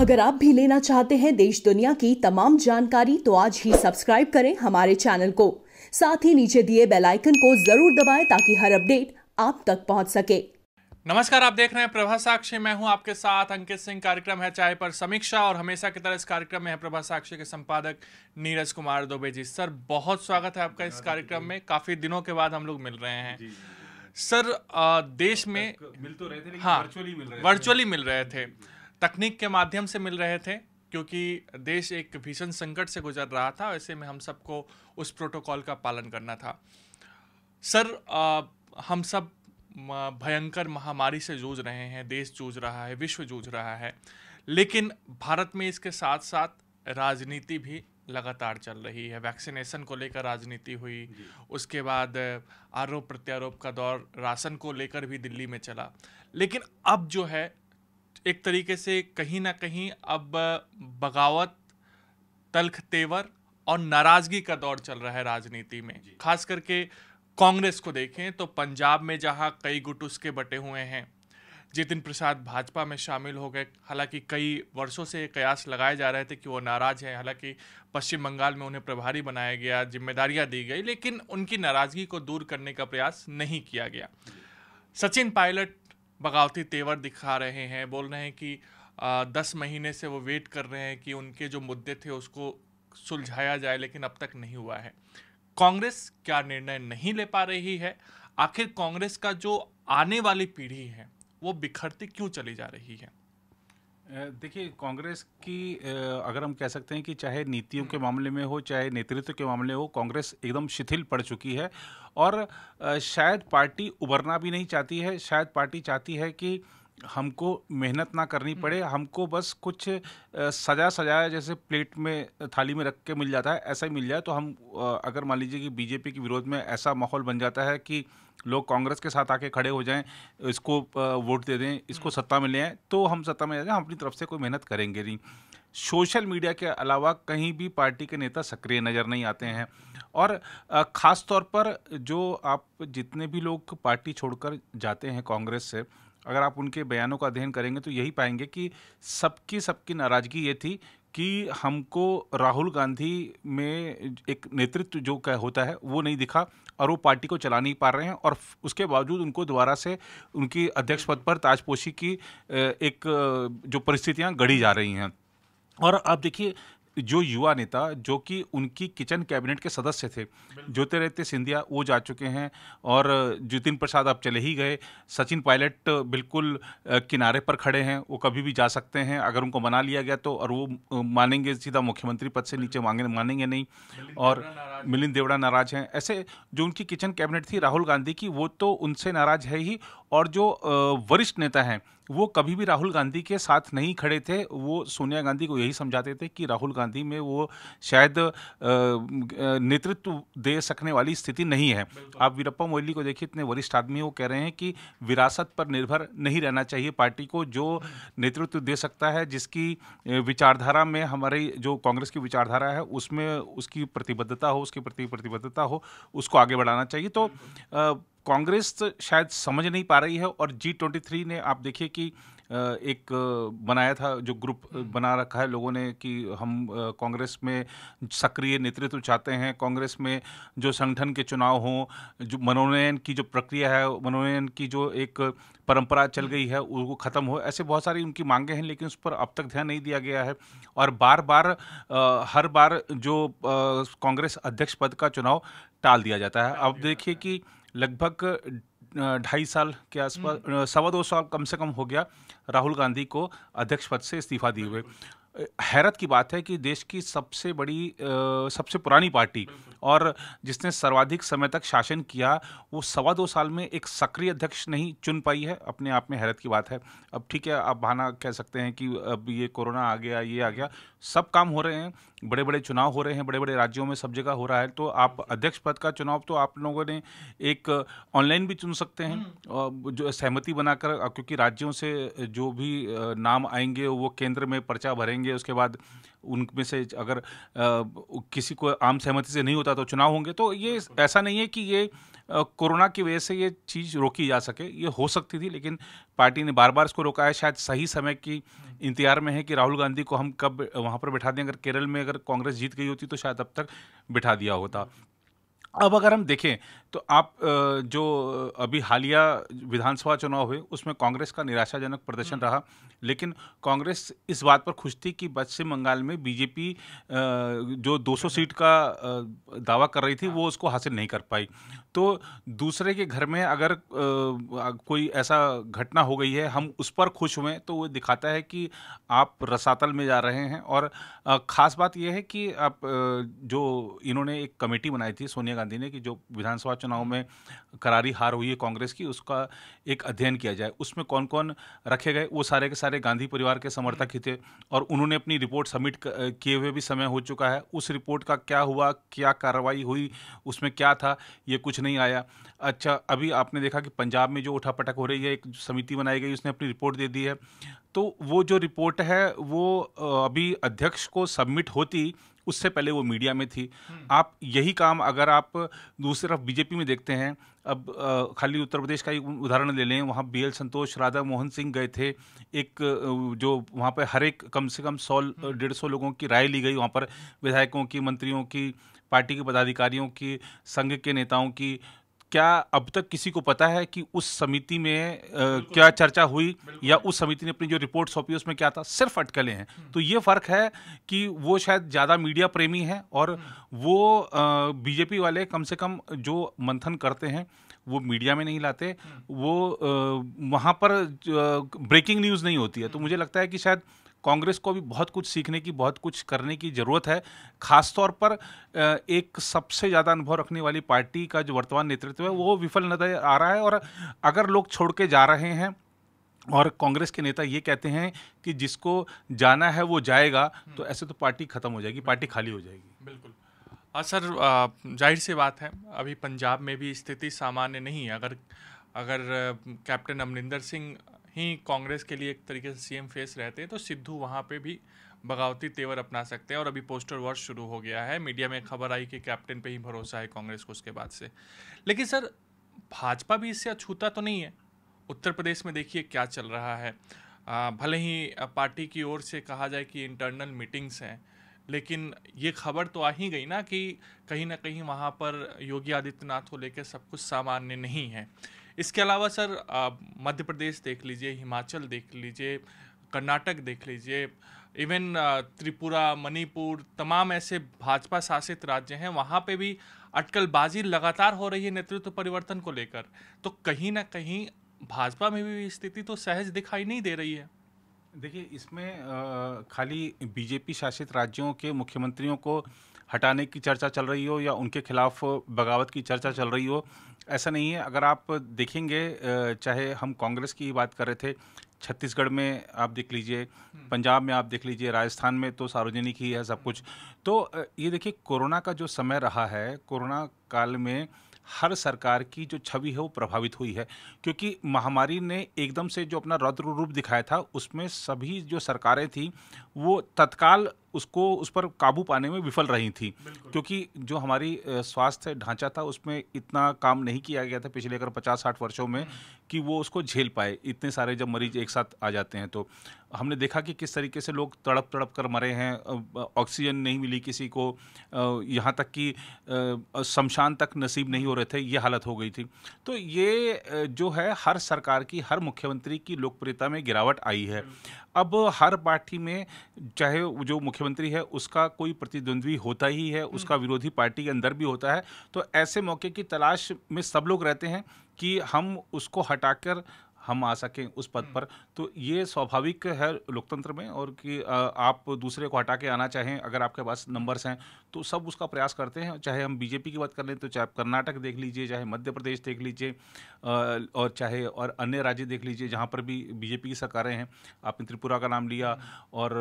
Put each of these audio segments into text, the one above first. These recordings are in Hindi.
अगर आप भी लेना चाहते हैं देश दुनिया की तमाम जानकारी तो आज ही सब्सक्राइब करें हमारे चैनल को साथ ही नीचे दिए बेल आइकन को जरूर दबाएं ताकि हर अपडेट आप तक पहुंच सके नमस्कार आप देख रहे हैं प्रभा साक्षी मैं हूं आपके साथ अंकित सिंह कार्यक्रम है चाय पर समीक्षा और हमेशा की तरह इस कार्यक्रम में है प्रभा साक्षी के संपादक नीरज कुमार दुबे जी सर बहुत स्वागत है आपका इस कार्यक्रम में काफी दिनों के बाद हम लोग मिल रहे हैं सर देश में मिल तो रहे थे हाँ रहे थे वर्चुअली मिल रहे थे तकनीक के माध्यम से मिल रहे थे क्योंकि देश एक भीषण संकट से गुजर रहा था ऐसे में हम सबको उस प्रोटोकॉल का पालन करना था सर आ, हम सब भयंकर महामारी से जूझ रहे हैं देश जूझ रहा है विश्व जूझ रहा है लेकिन भारत में इसके साथ साथ राजनीति भी लगातार चल रही है वैक्सीनेशन को लेकर राजनीति हुई उसके बाद आरोप प्रत्यारोप का दौर राशन को लेकर भी दिल्ली में चला लेकिन अब जो है एक तरीके से कहीं ना कहीं अब बगावत तलख तेवर और नाराज़गी का दौर चल रहा है राजनीति में खास करके कांग्रेस को देखें तो पंजाब में जहां कई गुट उसके बटे हुए हैं जितिन प्रसाद भाजपा में शामिल हो गए हालांकि कई वर्षों से कयास लगाए जा रहे थे कि वो नाराज़ हैं हालांकि पश्चिम बंगाल में उन्हें प्रभारी बनाया गया जिम्मेदारियां दी गई लेकिन उनकी नाराज़गी को दूर करने का प्रयास नहीं किया गया सचिन पायलट बगावती तेवर दिखा रहे हैं बोल रहे हैं कि आ, दस महीने से वो वेट कर रहे हैं कि उनके जो मुद्दे थे उसको सुलझाया जाए लेकिन अब तक नहीं हुआ है कांग्रेस क्या निर्णय नहीं ले पा रही है आखिर कांग्रेस का जो आने वाली पीढ़ी है वो बिखरती क्यों चली जा रही है देखिए कांग्रेस की अगर हम कह सकते हैं कि चाहे नीतियों के मामले में हो चाहे नेतृत्व के मामले हो कांग्रेस एकदम शिथिल पड़ चुकी है और शायद पार्टी उभरना भी नहीं चाहती है शायद पार्टी चाहती है कि हमको मेहनत ना करनी हम्म। पड़े हमको बस कुछ सजा सजाया जैसे प्लेट में थाली में रख के मिल जाता है ऐसा ही मिल जाए तो हम अगर मान लीजिए कि बीजेपी के विरोध में ऐसा माहौल बन जाता है कि लोग कांग्रेस के साथ आके खड़े हो जाएं इसको वोट दे दें इसको हम्म। सत्ता में ले आए तो हम सत्ता में जाएं हम अपनी तरफ से कोई मेहनत करेंगे नहीं सोशल मीडिया के अलावा कहीं भी पार्टी के नेता सक्रिय नज़र नहीं आते हैं और ख़ास तौर पर जो आप जितने भी लोग पार्टी छोड़कर जाते हैं कांग्रेस से अगर आप उनके बयानों का अध्ययन करेंगे तो यही पाएंगे कि सबकी सबकी नाराज़गी ये थी कि हमको राहुल गांधी में एक नेतृत्व जो क्या होता है वो नहीं दिखा और वो पार्टी को चला नहीं पा रहे हैं और उसके बावजूद उनको दोबारा से उनकी अध्यक्ष पद पर ताजपोशी की एक जो परिस्थितियां गढ़ी जा रही हैं और आप देखिए जो युवा नेता जो कि उनकी किचन कैबिनेट के सदस्य थे ज्योतिरादित्य सिंधिया वो जा चुके हैं और जितिन प्रसाद अब चले ही गए सचिन पायलट बिल्कुल किनारे पर खड़े हैं वो कभी भी जा सकते हैं अगर उनको मना लिया गया तो और वो मानेंगे सीधा मुख्यमंत्री पद से नीचे मांगे मानेंगे नहीं और मिलिंद देवड़ा नाराज हैं ऐसे जो उनकी किचन कैबिनेट थी राहुल गांधी की वो तो उनसे नाराज है ही और जो वरिष्ठ नेता हैं वो कभी भी राहुल गांधी के साथ नहीं खड़े थे वो सोनिया गांधी को यही समझाते थे कि राहुल गांधी में वो शायद नेतृत्व दे सकने वाली स्थिति नहीं है आप वीरप्पा मोइली को देखिए इतने वरिष्ठ आदमी वो कह रहे हैं कि विरासत पर निर्भर नहीं रहना चाहिए पार्टी को जो नेतृत्व दे सकता है जिसकी विचारधारा में हमारी जो कांग्रेस की विचारधारा है उसमें उसकी प्रतिबद्धता हो उसके प्रति प्रतिबद्धता हो उसको आगे बढ़ाना चाहिए तो कांग्रेस शायद समझ नहीं पा रही है और जी ट्वेंटी थ्री ने आप देखिए कि एक बनाया था जो ग्रुप हम्म। बना रखा है लोगों ने कि हम कांग्रेस में सक्रिय नेतृत्व चाहते हैं कांग्रेस में जो संगठन के चुनाव हों जो मनोनयन की जो प्रक्रिया है मनोनयन की जो एक परंपरा चल गई है वो ख़त्म हो ऐसे बहुत सारी उनकी मांगे हैं लेकिन उस पर अब तक ध्यान नहीं दिया गया है और बार बार हर बार जो कांग्रेस अध्यक्ष पद का चुनाव टाल दिया जाता है अब देखिए कि लगभग ढाई साल के आसपास हम्म। सवा दो साल कम से कम हो गया राहुल गांधी को अध्यक्ष पद से इस्तीफा दिए हुए हैरत की बात है कि देश की सबसे बड़ी आ, सबसे पुरानी पार्टी और जिसने सर्वाधिक समय तक शासन किया वो सवा दो साल में एक सक्रिय अध्यक्ष नहीं चुन पाई है अपने आप में हैरत की बात है अब ठीक है आप बहाना कह सकते हैं कि अब ये कोरोना आ गया ये आ गया सब काम हो रहे हैं बड़े बड़े चुनाव हो रहे हैं बड़े बड़े राज्यों में सब जगह हो रहा है तो आप अध्यक्ष पद का चुनाव तो आप लोगों ने एक ऑनलाइन भी चुन सकते हैं हम्म। जो सहमति बनाकर क्योंकि राज्यों से जो भी नाम आएंगे वो केंद्र में पर्चा भरेंगे उसके बाद उनमें से अगर आ, किसी को आम सहमति से नहीं होता तो चुनाव होंगे तो ये ऐसा नहीं है कि ये कोरोना की वजह से ये चीज़ रोकी जा सके ये हो सकती थी लेकिन पार्टी ने बार बार इसको रोका है शायद सही समय की इंतजार में है कि राहुल गांधी को हम कब वहाँ पर बिठा दें अगर केरल में अगर कांग्रेस जीत गई होती तो शायद अब तक बिठा दिया होता अब अगर हम देखें तो आप जो अभी हालिया विधानसभा चुनाव हुए उसमें कांग्रेस का निराशाजनक प्रदर्शन हम्म। रहा लेकिन कांग्रेस इस बात पर खुश थी कि पश्चिम बंगाल में बीजेपी जो 200 अच्छा। सीट का दावा कर रही थी वो उसको हासिल नहीं कर पाई तो दूसरे के घर में अगर आ, कोई ऐसा घटना हो गई है हम उस पर खुश हुए तो वो दिखाता है कि आप रसातल में जा रहे हैं और आ, खास बात यह है कि आप जो इन्होंने एक कमेटी बनाई थी सोनिया गांधी ने कि जो विधानसभा चुनाव में करारी हार हुई है कांग्रेस की उसका एक अध्ययन किया जाए उसमें कौन कौन रखे गए वो सारे के सारे गांधी परिवार के समर्थक ही थे और उन्होंने अपनी रिपोर्ट सबमिट किए हुए भी समय हो चुका है उस रिपोर्ट का क्या हुआ क्या कार्रवाई हुई उसमें क्या था ये कुछ नहीं आया अच्छा अभी आपने देखा कि पंजाब में जो उठापटक हो रही है एक समिति बनाई गई उसने अपनी रिपोर्ट दे दी है तो वो जो रिपोर्ट है वो अभी अध्यक्ष को सबमिट होती उससे पहले वो मीडिया में थी हम्म। आप यही काम अगर आप दूसरी तरफ बीजेपी में देखते हैं अब खाली उत्तर प्रदेश का एक उदाहरण ले लें वहाँ बी एल संतोष राधा मोहन सिंह गए थे एक जो वहाँ पर हर एक कम से कम सौ हम्म। डेढ़ सौ लोगों की राय ली गई वहाँ पर विधायकों की मंत्रियों की पार्टी के पदाधिकारियों की संघ के नेताओं की क्या अब तक किसी को पता है कि उस समिति में आ, क्या चर्चा हुई या उस समिति ने अपनी जो रिपोर्ट सौंपी उसमें क्या था सिर्फ अटकलें हैं हम्म। तो ये फ़र्क है कि वो शायद ज़्यादा मीडिया प्रेमी हैं और हम्म। वो बीजेपी वाले कम से कम जो मंथन करते हैं वो मीडिया में नहीं लाते हम्म। वो वहाँ पर ब्रेकिंग न्यूज़ नहीं होती है तो मुझे लगता है कि शायद कांग्रेस को भी बहुत कुछ सीखने की बहुत कुछ करने की ज़रूरत है खासतौर पर एक सबसे ज़्यादा अनुभव रखने वाली पार्टी का जो वर्तमान नेतृत्व है वो विफल नजर आ रहा है और अगर लोग छोड़ के जा रहे हैं और कांग्रेस के नेता ये कहते हैं कि जिसको जाना है वो जाएगा तो ऐसे तो पार्टी ख़त्म हो जाएगी पार्टी खाली हो जाएगी बिल्कुल हाँ सर जाहिर सी बात है अभी पंजाब में भी स्थिति सामान्य नहीं है अगर अगर कैप्टन अमरिंदर सिंह ही कांग्रेस के लिए एक तरीके से सीएम फेस रहते हैं तो सिद्धू वहाँ पे भी बगावती तेवर अपना सकते हैं और अभी पोस्टर वॉर शुरू हो गया है मीडिया में खबर आई कि कैप्टन पे ही भरोसा है कांग्रेस को उसके बाद से लेकिन सर भाजपा भी इससे अछूता तो नहीं है उत्तर प्रदेश में देखिए क्या चल रहा है आ, भले ही पार्टी की ओर से कहा जाए कि इंटरनल मीटिंग्स हैं लेकिन ये खबर तो आ ही गई ना कि कहीं ना कहीं वहाँ पर योगी आदित्यनाथ को लेकर सब कुछ सामान्य नहीं है इसके अलावा सर मध्य प्रदेश देख लीजिए हिमाचल देख लीजिए कर्नाटक देख लीजिए इवन त्रिपुरा मणिपुर तमाम ऐसे भाजपा शासित राज्य हैं वहाँ पे भी अटकलबाजी लगातार हो रही है नेतृत्व परिवर्तन को लेकर तो कहीं ना कहीं भाजपा में भी स्थिति तो सहज दिखाई नहीं दे रही है देखिए इसमें खाली बीजेपी शासित राज्यों के मुख्यमंत्रियों को हटाने की चर्चा चल रही हो या उनके खिलाफ बगावत की चर्चा चल रही हो ऐसा नहीं है अगर आप देखेंगे चाहे हम कांग्रेस की बात कर रहे थे छत्तीसगढ़ में आप देख लीजिए पंजाब में आप देख लीजिए राजस्थान में तो सार्वजनिक ही है सब कुछ तो ये देखिए कोरोना का जो समय रहा है कोरोना काल में हर सरकार की जो छवि है वो प्रभावित हुई है क्योंकि महामारी ने एकदम से जो अपना रौद्र रूप दिखाया था उसमें सभी जो सरकारें थी वो तत्काल उसको उस पर काबू पाने में विफल रही थी क्योंकि जो हमारी स्वास्थ्य ढांचा था उसमें इतना काम नहीं किया गया था पिछले अगर पचास साठ वर्षों में हम्म। कि वो उसको झेल पाए इतने सारे जब मरीज एक साथ आ जाते हैं तो हमने देखा कि किस तरीके से लोग तड़प तड़प कर मरे हैं ऑक्सीजन नहीं मिली किसी को यहाँ तक कि शमशान तक नसीब नहीं हो रहे थे ये हालत हो गई थी तो ये जो है हर सरकार की हर मुख्यमंत्री की लोकप्रियता में गिरावट आई है अब हर पार्टी में चाहे जो मुख्य मुख्यमंत्री है उसका कोई प्रतिद्वंद्वी होता ही है हम्म। उसका विरोधी पार्टी के अंदर भी होता है तो ऐसे मौके की तलाश में सब लोग रहते हैं कि हम उसको हटाकर हम आ सकें उस पद हम्म। पर तो ये स्वाभाविक है लोकतंत्र में और कि आप दूसरे को हटा के आना चाहें अगर आपके पास नंबर्स हैं तो सब उसका प्रयास करते हैं चाहे हम बीजेपी की बात कर लें तो चाहे कर्नाटक देख लीजिए चाहे मध्य प्रदेश देख लीजिए और चाहे और अन्य राज्य देख लीजिए जहाँ पर भी बीजेपी की सरकारें हैं आपने त्रिपुरा का नाम लिया हम्म। और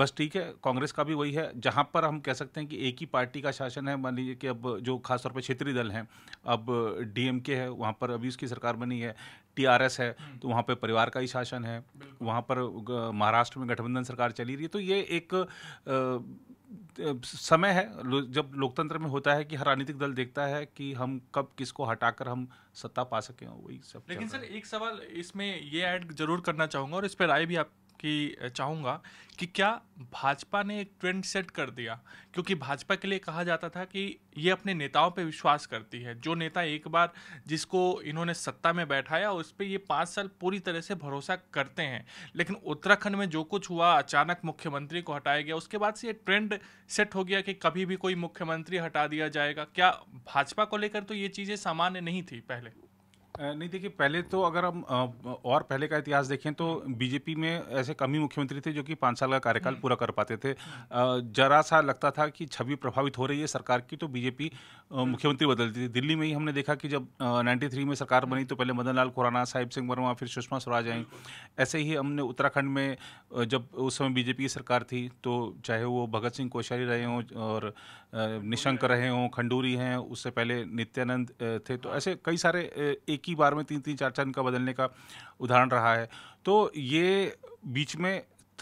बस ठीक है कांग्रेस का भी वही है जहाँ पर हम कह सकते हैं कि एक ही पार्टी का शासन है मान लीजिए कि अब जो खासतौर पर क्षेत्रीय दल हैं अब डीएमके है वहाँ पर अभी उसकी सरकार बनी है टीआरएस है हम्म। तो वहाँ पे परिवार का ही शासन है वहाँ पर महाराष्ट्र में गठबंधन सरकार चली रही है तो ये एक आ, समय है जब लोकतंत्र में होता है कि हर राजनीतिक दल देखता है कि हम कब किसको हटाकर हम सत्ता पा सकें वही सब लेकिन सर एक सवाल इसमें ये ऐड जरूर करना चाहूँगा और इस पर राय भी आप कि चाहूँगा कि क्या भाजपा ने एक ट्रेंड सेट कर दिया क्योंकि भाजपा के लिए कहा जाता था कि ये अपने नेताओं पे विश्वास करती है जो नेता एक बार जिसको इन्होंने सत्ता में बैठाया उस पर ये पाँच साल पूरी तरह से भरोसा करते हैं लेकिन उत्तराखंड में जो कुछ हुआ अचानक मुख्यमंत्री को हटाया गया उसके बाद से ये ट्रेंड सेट हो गया कि कभी भी कोई मुख्यमंत्री हटा दिया जाएगा क्या भाजपा को लेकर तो ये चीज़ें सामान्य नहीं थी पहले नहीं देखिए पहले तो अगर हम और पहले का इतिहास देखें तो बीजेपी में ऐसे कम ही मुख्यमंत्री थे जो कि पाँच साल का कार्यकाल हम्म। पूरा कर पाते थे हम्म। जरा सा लगता था कि छवि प्रभावित हो रही है सरकार की तो बीजेपी हम्म। मुख्यमंत्री बदलती थी दिल्ली में ही हमने देखा कि जब नाइन्टी थ्री में सरकार बनी तो पहले मदन लाल खुराना साहिब सिंह वर्मा फिर सुषमा स्वराज आई ऐसे ही हमने उत्तराखंड में जब उस समय बीजेपी की सरकार थी तो चाहे वो भगत सिंह कोश्यारी रहे हों और निशंक रहे हों खंडूरी हैं उससे पहले नित्यानंद थे तो हाँ। ऐसे कई सारे एक की बार में तीन तीन चार चार इनका बदलने का उदाहरण रहा है तो ये बीच में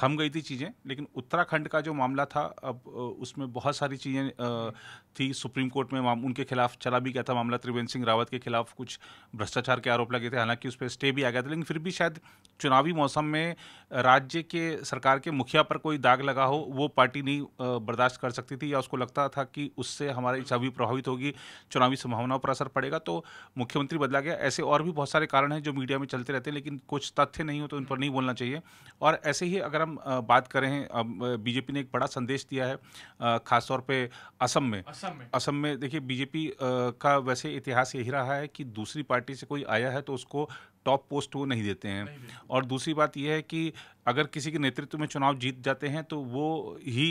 थम गई थी चीज़ें लेकिन उत्तराखंड का जो मामला था अब उसमें बहुत सारी चीज़ें थी सुप्रीम कोर्ट में उनके खिलाफ चला भी गया था मामला त्रिवेंद्र सिंह रावत के खिलाफ कुछ भ्रष्टाचार के आरोप लगे थे हालांकि उस पर स्टे भी आ गया था लेकिन फिर भी शायद चुनावी मौसम में राज्य के सरकार के मुखिया पर कोई दाग लगा हो वो पार्टी नहीं बर्दाश्त कर सकती थी या उसको लगता था कि उससे हमारी छवि प्रभावित होगी चुनावी संभावनाओं पर असर पड़ेगा तो मुख्यमंत्री बदला गया ऐसे और भी बहुत सारे कारण हैं जो मीडिया में चलते रहते हैं लेकिन कुछ तथ्य नहीं हो तो उन पर नहीं बोलना चाहिए और ऐसे ही अगर हम बात करें बीजेपी ने एक बड़ा संदेश दिया है खासतौर पे असम में असम में असम में देखिए बीजेपी का वैसे इतिहास यही रहा है कि दूसरी पार्टी से कोई आया है तो उसको टॉप पोस्ट वो नहीं देते हैं नहीं देते। और दूसरी बात यह है कि अगर किसी के नेतृत्व में चुनाव जीत जाते हैं तो वो ही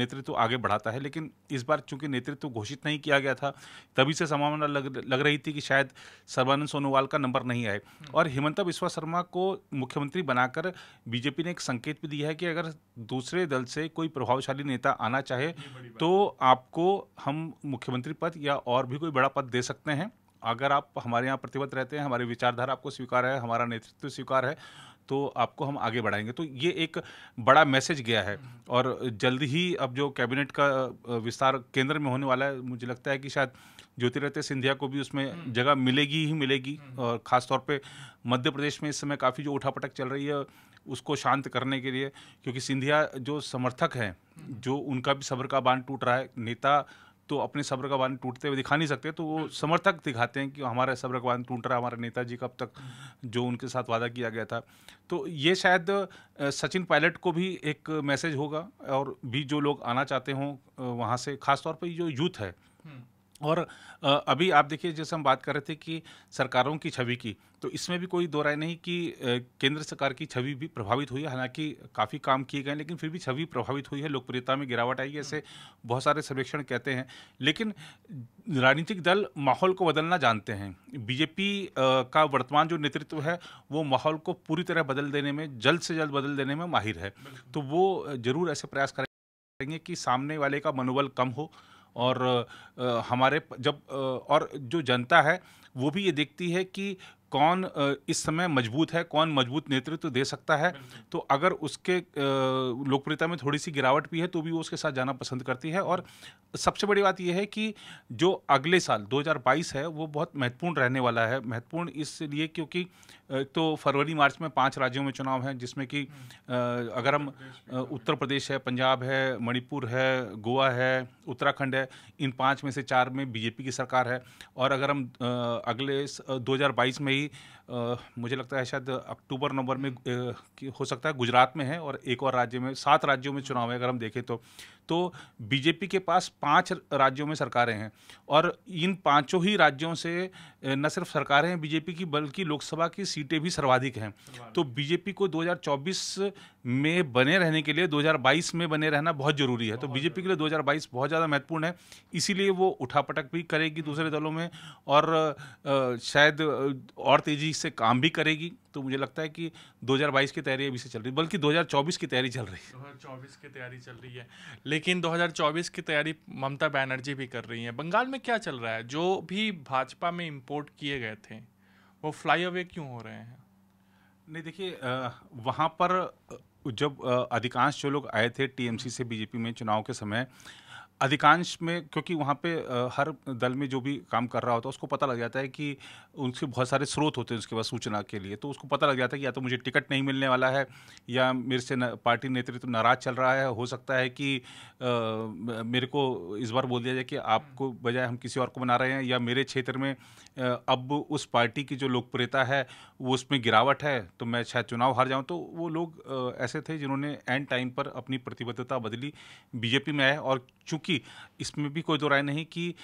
नेतृत्व आगे बढ़ाता है लेकिन इस बार चूंकि नेतृत्व घोषित नहीं किया गया था तभी से संभावना लग लग रही थी कि शायद सर्बानंद सोनोवाल का नंबर नहीं आए हम्म। और हिमंता बिस्वा शर्मा को मुख्यमंत्री बनाकर बीजेपी ने एक संकेत भी दिया है कि अगर दूसरे दल से कोई प्रभावशाली नेता आना चाहे तो आपको हम मुख्यमंत्री पद या और भी कोई बड़ा पद दे सकते हैं अगर आप हमारे यहाँ प्रतिबद्ध रहते हैं हमारी विचारधारा आपको स्वीकार है हमारा नेतृत्व स्वीकार है तो आपको हम आगे बढ़ाएंगे तो ये एक बड़ा मैसेज गया है और जल्द ही अब जो कैबिनेट का विस्तार केंद्र में होने वाला है मुझे लगता है कि शायद ज्योतिरादित्य सिंधिया को भी उसमें हम्म। जगह मिलेगी ही मिलेगी हम्म। और ख़ासतौर पर मध्य प्रदेश में इस समय काफ़ी जो उठापटक चल रही है उसको शांत करने के लिए क्योंकि सिंधिया जो समर्थक हैं हम्म। जो उनका भी सब्र का बांध टूट रहा है नेता तो अपने सब्र का बांध टूटते हुए दिखा नहीं सकते तो वो समर्थक दिखाते हैं कि हमारा सब्र का बांध टूट रहा है हमारे नेताजी का अब तक जो उनके साथ वादा किया गया था तो ये शायद सचिन पायलट को भी एक मैसेज होगा और भी जो लोग आना चाहते हों वहाँ से खासतौर पर जो यूथ है हम्म। और अभी आप देखिए जैसे हम बात कर रहे थे कि सरकारों की छवि की तो इसमें भी कोई दो राय नहीं कि केंद्र सरकार की छवि भी प्रभावित हुई है हालांकि काफ़ी काम किए गए लेकिन फिर भी छवि प्रभावित हुई है लोकप्रियता में गिरावट आई है ऐसे बहुत सारे सर्वेक्षण कहते हैं लेकिन राजनीतिक दल माहौल को बदलना जानते हैं बीजेपी का वर्तमान जो नेतृत्व है वो माहौल को पूरी तरह बदल देने में जल्द से जल्द बदल देने में माहिर है तो वो ज़रूर ऐसे प्रयास करेंगे कि सामने वाले का मनोबल कम हो और हमारे जब और जो जनता है वो भी ये देखती है कि कौन इस समय मजबूत है कौन मजबूत नेतृत्व दे सकता है तो अगर उसके लोकप्रियता में थोड़ी सी गिरावट भी है तो भी वो उसके साथ जाना पसंद करती है और सबसे बड़ी बात यह है कि जो अगले साल 2022 है वो बहुत महत्वपूर्ण रहने वाला है महत्वपूर्ण इसलिए क्योंकि तो फरवरी मार्च में पांच राज्यों में चुनाव हैं जिसमें कि हम्म। अगर हम उत्तर प्रदेश है पंजाब है मणिपुर है गोवा है उत्तराखंड है इन पाँच में से चार में बीजेपी की सरकार है और अगर हम अगले दो में Mary मुझे लगता है शायद अक्टूबर नवंबर में हो सकता है गुजरात में है और एक और राज्य में सात राज्यों में चुनाव है अगर हम देखें तो तो बीजेपी के पास पांच राज्यों में सरकारें हैं और इन पांचों ही राज्यों से न सिर्फ सरकारें हैं बीजेपी की बल्कि लोकसभा की सीटें भी सर्वाधिक हैं तो बीजेपी को 2024 में बने रहने के लिए 2022 में बने रहना बहुत ज़रूरी है तो बीजेपी के लिए 2022 बहुत ज़्यादा महत्वपूर्ण है इसीलिए वो उठापटक भी करेगी दूसरे दलों में और शायद और तेज़ी से काम भी करेगी तो मुझे लगता है कि 2022 की तैयारी अभी से चल रही है बल्कि 2024 की तैयारी चल रही है 2024 की तैयारी चल रही है लेकिन 2024 की तैयारी ममता बनर्जी भी कर रही हैं बंगाल में क्या चल रहा है जो भी भाजपा में इम्पोर्ट किए गए थे वो फ्लाई अवे क्यों हो रहे हैं नहीं देखिए वहाँ पर जब अधिकांश जो लोग आए थे टीएमसी से बीजेपी में चुनाव के समय अधिकांश में क्योंकि वहाँ पे हर दल में जो भी काम कर रहा होता है उसको पता लग जाता है कि उनके बहुत सारे स्रोत होते हैं उसके पास सूचना के लिए तो उसको पता लग जाता है कि या तो मुझे टिकट नहीं मिलने वाला है या मेरे से न, पार्टी नेतृत्व तो नाराज़ चल रहा है हो सकता है कि आ, मेरे को इस बार बोल दिया जाए कि आपको बजाय हम किसी और को बना रहे हैं या मेरे क्षेत्र में अब उस पार्टी की जो लोकप्रियता है वो उसमें गिरावट है तो मैं शायद चुनाव हार जाऊँ तो वो लोग ऐसे थे जिन्होंने एंड टाइम पर अपनी प्रतिबद्धता बदली बीजेपी में आए और चूँकि क्योंकि इसमें भी कोई दो राय नहीं कि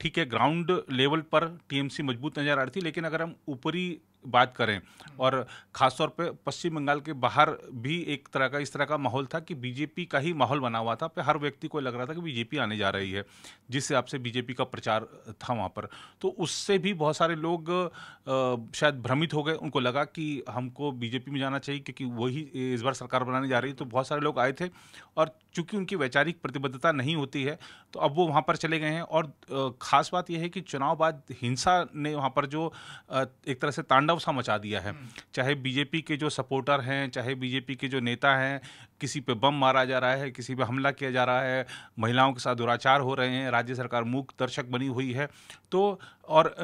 ठीक है ग्राउंड लेवल पर टीएमसी मजबूत नज़र आ रही थी लेकिन अगर हम ऊपरी बात करें और ख़ासतौर पे पश्चिम बंगाल के बाहर भी एक तरह का इस तरह का माहौल था कि बीजेपी का ही माहौल बना हुआ था पे हर व्यक्ति को लग रहा था कि बीजेपी आने जा रही है जिस हिसाब से बीजेपी का प्रचार था वहाँ पर तो उससे भी बहुत सारे लोग शायद भ्रमित हो गए उनको लगा कि हमको बीजेपी में जाना चाहिए क्योंकि वही इस बार सरकार बनाने जा रही है तो बहुत सारे लोग आए थे और चूंकि उनकी वैचारिक प्रतिबद्धता नहीं होती है तो अब वो वहाँ पर चले गए हैं और ख़ास बात यह है कि चुनाव बाद हिंसा ने वहाँ पर जो एक तरह से तांडव सा मचा दिया है हम्म। चाहे बीजेपी के जो सपोर्टर हैं चाहे बीजेपी के जो नेता हैं किसी पे बम मारा जा रहा है किसी पे हमला किया जा रहा है महिलाओं के साथ दुराचार हो रहे हैं राज्य सरकार मूक दर्शक बनी हुई है तो और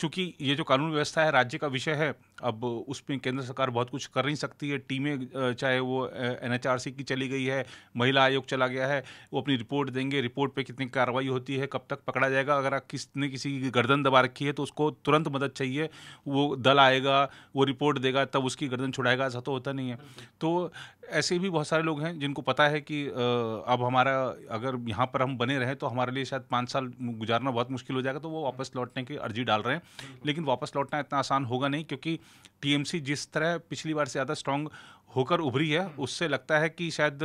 चूंकि ये जो कानून व्यवस्था है राज्य का विषय है अब उस पर केंद्र सरकार बहुत कुछ कर नहीं सकती है टीमें चाहे वो एन की चली गई है महिला आयोग चला गया है वो अपनी रिपोर्ट देंगे रिपोर्ट पर कितनी कार्रवाई होती है कब तक पकड़ा जाएगा अगर किसने किसी की गर्दन दबा रखी है तो उसको तुरंत मदद चाहिए वो दल आएगा वो रिपोर्ट देगा तब उसकी गर्दन छुड़ाएगा ऐसा तो होता नहीं है तो ऐसे भी बहुत सारे लोग हैं जिनको पता है कि अब हमारा अगर यहाँ पर हम बने रहें तो हमारे लिए शायद पाँच साल गुजारना बहुत मुश्किल हो जाएगा तो वो वापस लौटने की अर्जी डाल रहे हैं लेकिन वापस लौटना इतना आसान होगा नहीं क्योंकि टीएमसी जिस तरह पिछली बार से ज़्यादा स्ट्रांग होकर उभरी है हम्म। उससे लगता है कि शायद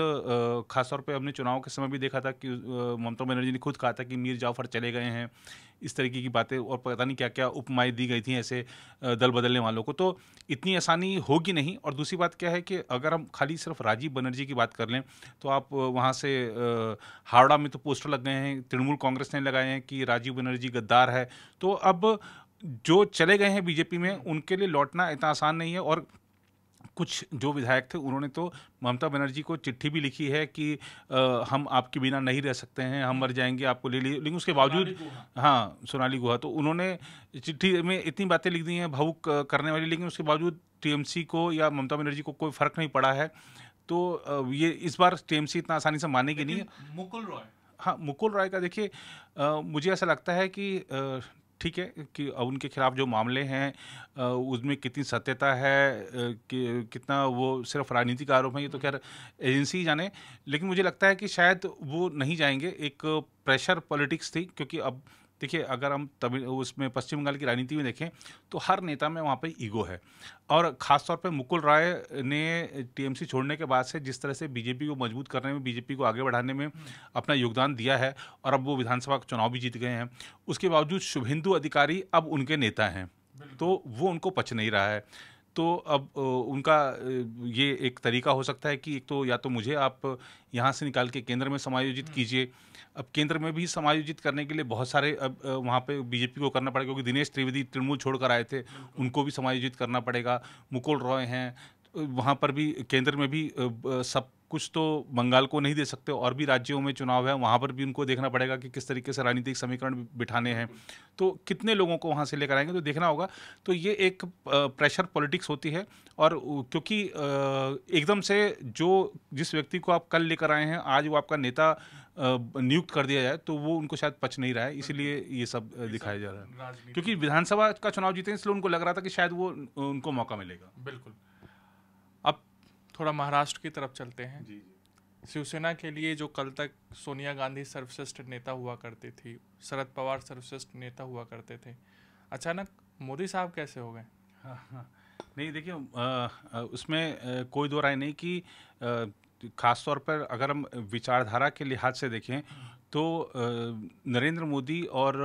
खासतौर पे हमने चुनाव के समय भी देखा था कि ममता बनर्जी ने खुद कहा था कि मीर जाफर चले गए हैं इस तरीके की बातें और पता नहीं क्या क्या उपमाएँ दी गई थी ऐसे दल बदलने वालों को तो इतनी आसानी होगी नहीं और दूसरी बात क्या है कि अगर हम खाली सिर्फ राजीव बनर्जी की बात कर लें तो आप वहाँ से हावड़ा में तो पोस्टर लग गए हैं तृणमूल कांग्रेस ने लगाए हैं कि राजीव बनर्जी गद्दार है तो अब जो चले गए हैं बीजेपी में उनके लिए लौटना इतना आसान नहीं है और कुछ जो विधायक थे उन्होंने तो ममता बनर्जी को चिट्ठी भी लिखी है कि आ, हम आपके बिना नहीं रह सकते हैं हम मर जाएंगे आपको ले लीजिए लेकिन उसके बावजूद हाँ सोनाली गुहा तो उन्होंने चिट्ठी में इतनी बातें लिख दी हैं भावुक करने वाली लेकिन उसके बावजूद टीएमसी को या ममता बनर्जी को कोई फर्क नहीं पड़ा है तो ये इस बार टीएमसी इतना आसानी से मानेगी नहीं मुकुल रॉय हाँ मुकुल रॉय का देखिए मुझे ऐसा लगता है कि ठीक है कि उनके खिलाफ जो मामले हैं उसमें कितनी सत्यता है कि कितना वो सिर्फ राजनीतिक आरोप है ये तो खैर एजेंसी जाने लेकिन मुझे लगता है कि शायद वो नहीं जाएंगे एक प्रेशर पॉलिटिक्स थी क्योंकि अब देखिए अगर हम तमिल उसमें पश्चिम बंगाल की राजनीति में देखें तो हर नेता में वहाँ पर ईगो है और ख़ासतौर पर मुकुल राय ने टीएमसी छोड़ने के बाद से जिस तरह से बीजेपी को मजबूत करने में बीजेपी को आगे बढ़ाने में अपना योगदान दिया है और अब वो विधानसभा चुनाव भी जीत गए हैं उसके बावजूद शुभेंदु अधिकारी अब उनके नेता हैं तो वो उनको पच नहीं रहा है तो अब उनका ये एक तरीका हो सकता है कि एक तो या तो मुझे आप यहाँ से निकाल के केंद्र में समायोजित हम्म। कीजिए अब केंद्र में भी समायोजित करने के लिए बहुत सारे अब वहाँ पे बीजेपी को करना पड़ेगा क्योंकि दिनेश त्रिवेदी तृणमूल छोड़कर आए थे उनको भी समायोजित करना पड़ेगा मुकुल रॉय हैं वहाँ पर भी केंद्र में भी सब कुछ तो बंगाल को नहीं दे सकते और भी राज्यों में चुनाव है वहाँ पर भी उनको देखना पड़ेगा कि किस तरीके से राजनीतिक समीकरण बिठाने हैं तो कितने लोगों को वहाँ से लेकर आएंगे तो देखना होगा तो ये एक प्रेशर पॉलिटिक्स होती है और क्योंकि एकदम से जो जिस व्यक्ति को आप कल लेकर आए हैं आज वो आपका नेता नियुक्त कर दिया जाए तो वो उनको शायद पच नहीं रहा है इसीलिए ये सब दिखाया जा रहा है क्योंकि विधानसभा का चुनाव जीते इसलिए उनको लग रहा था कि शायद वो उनको मौका मिलेगा बिल्कुल थोड़ा महाराष्ट्र की तरफ चलते हैं शिवसेना के लिए जो कल तक सोनिया गांधी सर्वश्रेष्ठ नेता हुआ करती थी शरद पवार सर्वश्रेष्ठ नेता हुआ करते थे अचानक मोदी साहब कैसे हो गए हाँ, हाँ। नहीं देखिए उसमें कोई दो राय नहीं कि खासतौर खास तौर पर अगर हम विचारधारा के लिहाज से देखें तो नरेंद्र मोदी और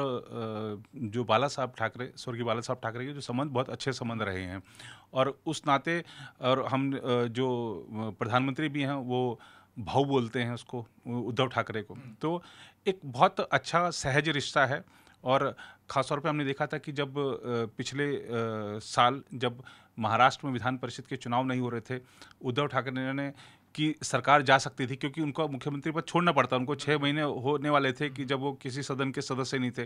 जो बाला साहब ठाकरे स्वर्गीय बाला साहब ठाकरे के जो संबंध बहुत अच्छे संबंध रहे हैं और उस नाते और हम जो प्रधानमंत्री भी हैं वो भाव बोलते हैं उसको उद्धव ठाकरे को हम्म। तो एक बहुत अच्छा सहज रिश्ता है और ख़ासतौर पे हमने देखा था कि जब पिछले साल जब महाराष्ट्र में विधान परिषद के चुनाव नहीं हो रहे थे उद्धव ठाकरे ने कि सरकार जा सकती थी क्योंकि उनको मुख्यमंत्री पद छोड़ना पड़ता उनको छः महीने होने वाले थे कि जब वो किसी सदन के सदस्य नहीं थे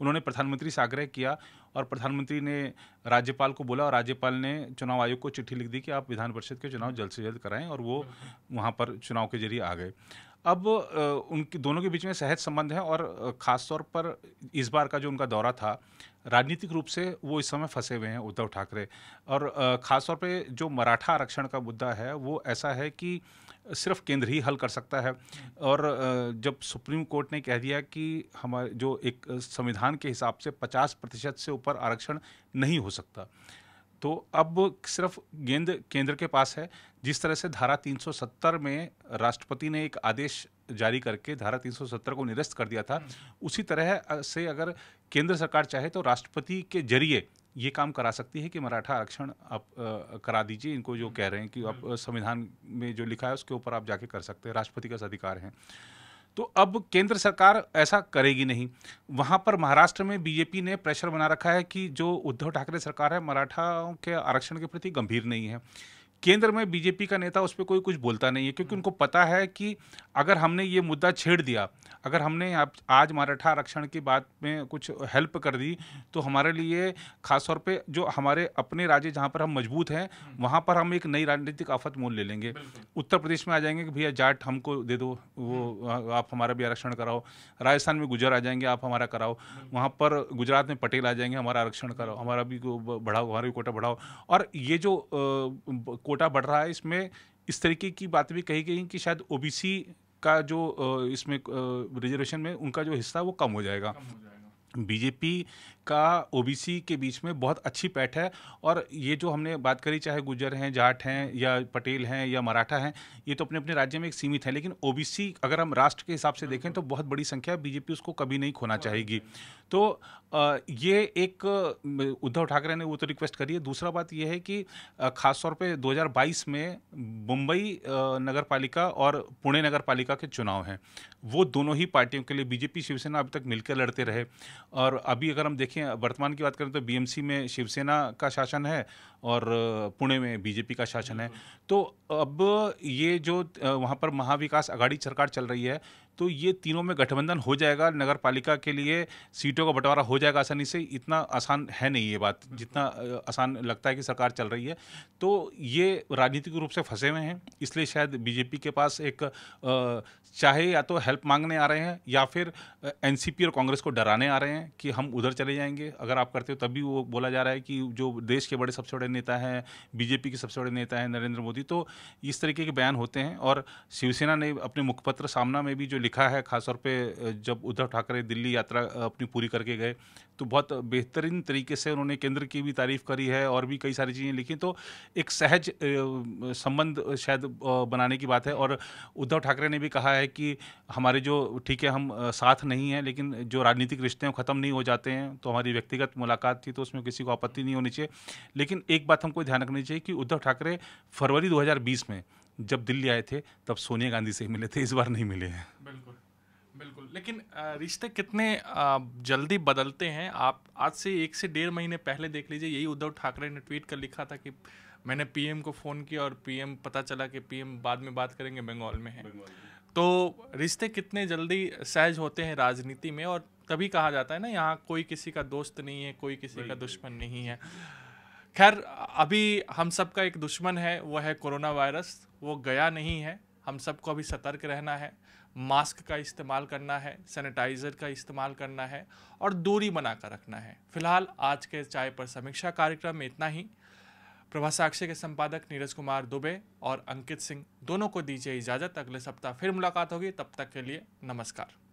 उन्होंने प्रधानमंत्री से आग्रह किया और प्रधानमंत्री ने राज्यपाल को बोला और राज्यपाल ने चुनाव आयोग को चिट्ठी लिख दी कि आप विधान परिषद के चुनाव जल्द से जल्द कराएं और वो हम्म। वहाँ पर चुनाव के जरिए आ गए अब उनके दोनों के बीच में सहज संबंध है और ख़ास तौर पर इस बार का जो उनका दौरा था राजनीतिक रूप से वो इस समय फंसे हुए हैं उद्धव ठाकरे और ख़ासतौर पे जो मराठा आरक्षण का मुद्दा है वो ऐसा है कि सिर्फ केंद्र ही हल कर सकता है और जब सुप्रीम कोर्ट ने कह दिया कि हमारे जो एक संविधान के हिसाब से 50 प्रतिशत से ऊपर आरक्षण नहीं हो सकता तो अब सिर्फ गेंद केंद्र के पास है जिस तरह से धारा 370 में राष्ट्रपति ने एक आदेश जारी करके धारा 370 को निरस्त कर दिया था हम्म। उसी तरह से अगर केंद्र सरकार चाहे तो राष्ट्रपति के जरिए ये काम करा सकती है कि मराठा आरक्षण आप आ, करा दीजिए इनको जो कह रहे हैं कि आप हम्म। संविधान में जो लिखा है उसके ऊपर आप जाके कर सकते हैं राष्ट्रपति का अधिकार है तो अब केंद्र सरकार ऐसा करेगी नहीं वहाँ पर महाराष्ट्र में बीजेपी ने प्रेशर बना रखा है कि जो उद्धव ठाकरे सरकार है मराठाओं के आरक्षण के प्रति गंभीर नहीं है केंद्र में बीजेपी का नेता उस पर कोई कुछ बोलता नहीं है क्योंकि उनको पता है कि अगर हमने ये मुद्दा छेड़ दिया अगर हमने आज मराठा आरक्षण की बात में कुछ हेल्प कर दी तो हमारे लिए खासतौर पे जो हमारे अपने राज्य जहाँ पर हम मजबूत हैं वहाँ पर हम एक नई राजनीतिक आफत मोल ले लेंगे उत्तर प्रदेश में आ जाएंगे कि भैया जाट हमको दे दो वो हम्म। आप हमारा भी आरक्षण कराओ राजस्थान में गुजर आ जाएंगे आप हमारा कराओ वहाँ पर गुजरात में पटेल आ जाएंगे हमारा आरक्षण कराओ हमारा भी बढ़ाओ हमारा भी कोटा बढ़ाओ और ये जो कोटा बढ़ रहा है इसमें इस तरीके की बात भी कही गई कि शायद ओ का जो इसमें रिजर्वेशन में उनका जो हिस्सा वो कम हो जाएगा बीजेपी का ओबीसी के बीच में बहुत अच्छी पैठ है और ये जो हमने बात करी चाहे गुजर हैं जाट हैं या पटेल हैं या मराठा हैं ये तो अपने अपने राज्य में एक सीमित है लेकिन ओबीसी अगर हम राष्ट्र के हिसाब से देखें तो बहुत बड़ी संख्या है बीजेपी उसको कभी नहीं खोना हाँ। चाहेगी तो ये एक उद्धव ठाकरे ने वो तो रिक्वेस्ट करी है दूसरा बात यह है कि खासतौर पर दो में मुंबई नगर पालिका और पुणे नगर पालिका के चुनाव हैं वो दोनों ही पार्टियों के लिए बीजेपी शिवसेना अभी तक मिलकर लड़ते रहे और अभी अगर हम देख देखें वर्तमान की बात करें तो बीएमसी में शिवसेना का शासन है और पुणे में बीजेपी का शासन है हम्म। तो अब ये जो वहाँ पर महाविकास अघाड़ी सरकार चल रही है तो ये तीनों में गठबंधन हो जाएगा नगर पालिका के लिए सीटों का बंटवारा हो जाएगा आसानी से इतना आसान है नहीं ये बात जितना आसान लगता है कि सरकार चल रही है तो ये राजनीतिक रूप से फंसे हुए हैं इसलिए शायद बीजेपी के पास एक चाहे या तो हेल्प मांगने आ रहे हैं या फिर एन और कांग्रेस को डराने आ रहे हैं कि हम उधर चले जाएंगे अगर आप करते हो तभी वो बोला जा रहा है कि जो देश के बड़े सबसे बड़े नेता हैं बीजेपी के सबसे बड़े नेता हैं नरेंद्र मोदी तो इस तरीके के बयान होते हैं और शिवसेना ने अपने मुखपत्र सामना में भी जो लिखा है खासतौर पे जब उद्धव ठाकरे दिल्ली यात्रा अपनी पूरी करके गए तो बहुत बेहतरीन तरीके से उन्होंने केंद्र की भी तारीफ करी है और भी कई सारी चीज़ें लिखी तो एक सहज संबंध शायद बनाने की बात है और उद्धव ठाकरे ने भी कहा है कि हमारे जो ठीक है हम साथ नहीं हैं लेकिन जो राजनीतिक रिश्ते हैं ख़त्म नहीं हो जाते हैं तो हमारी व्यक्तिगत मुलाकात थी तो उसमें किसी को आपत्ति नहीं होनी चाहिए लेकिन एक बात हमको ध्यान रखनी चाहिए कि उद्धव ठाकरे फरवरी दो में जब दिल्ली आए थे तब सोनिया गांधी से ही मिले थे इस बार नहीं मिले हैं बिल्कुल बिल्कुल लेकिन रिश्ते कितने जल्दी बदलते हैं आप आज से एक से डेढ़ महीने पहले देख लीजिए यही उद्धव ठाकरे ने ट्वीट कर लिखा था कि मैंने पीएम को फ़ोन किया और पीएम पता चला कि पीएम बाद में बात करेंगे बंगाल में है तो रिश्ते कितने जल्दी सहज होते हैं राजनीति में और तभी कहा जाता है ना यहाँ कोई किसी का दोस्त नहीं है कोई किसी का दुश्मन नहीं है खैर अभी हम सब का एक दुश्मन है वह है कोरोना वायरस वो गया नहीं है हम सबको अभी सतर्क रहना है मास्क का इस्तेमाल करना है सैनिटाइज़र का इस्तेमाल करना है और दूरी बनाकर रखना है फिलहाल आज के चाय पर समीक्षा कार्यक्रम में इतना ही प्रभा साक्षी के संपादक नीरज कुमार दुबे और अंकित सिंह दोनों को दीजिए इजाज़त अगले सप्ताह फिर मुलाकात होगी तब तक के लिए नमस्कार